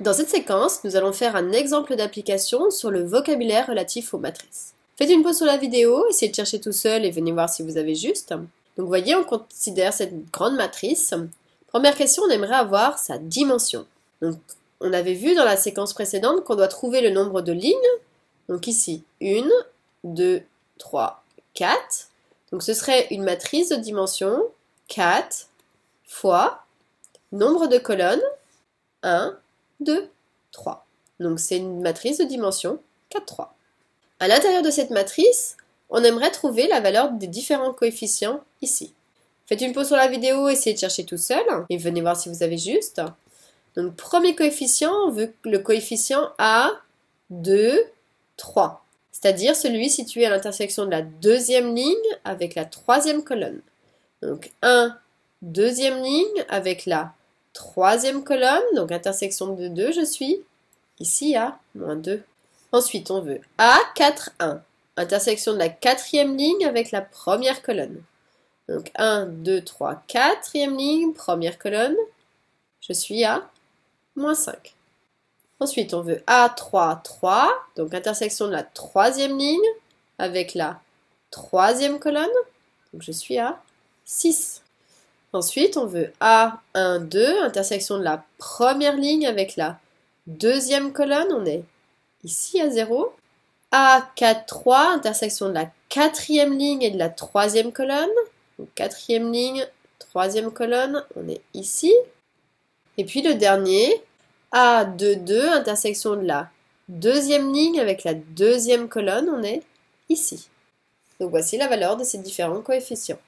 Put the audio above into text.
Dans cette séquence, nous allons faire un exemple d'application sur le vocabulaire relatif aux matrices. Faites une pause sur la vidéo, essayez de chercher tout seul et venez voir si vous avez juste. Donc voyez, on considère cette grande matrice. Première question, on aimerait avoir sa dimension. Donc on avait vu dans la séquence précédente qu'on doit trouver le nombre de lignes. Donc ici, 1, 2, 3, 4. Donc ce serait une matrice de dimension 4 fois nombre de colonnes 1, 2, 3. Donc c'est une matrice de dimension 4, 3. À l'intérieur de cette matrice, on aimerait trouver la valeur des différents coefficients ici. Faites une pause sur la vidéo, essayez de chercher tout seul hein, et venez voir si vous avez juste. Donc premier coefficient, on veut le coefficient A, 2, 3. C'est-à-dire celui situé à l'intersection de la deuxième ligne avec la troisième colonne. Donc 1, deuxième ligne avec la troisième colonne, donc intersection de 2, je suis ici à moins 2. Ensuite, on veut A, 4, 1. Intersection de la quatrième ligne avec la première colonne. Donc 1, 2, 3, quatrième ligne, première colonne. Je suis à moins 5. Ensuite, on veut A, 3, 3. Donc intersection de la troisième ligne avec la troisième colonne. Donc je suis à 6. Ensuite, on veut A, 12 intersection de la première ligne avec la deuxième colonne, on est ici à 0. A, 4, 3, intersection de la quatrième ligne et de la troisième colonne. Donc, quatrième ligne, troisième colonne, on est ici. Et puis le dernier, A, 22 intersection de la deuxième ligne avec la deuxième colonne, on est ici. Donc voici la valeur de ces différents coefficients.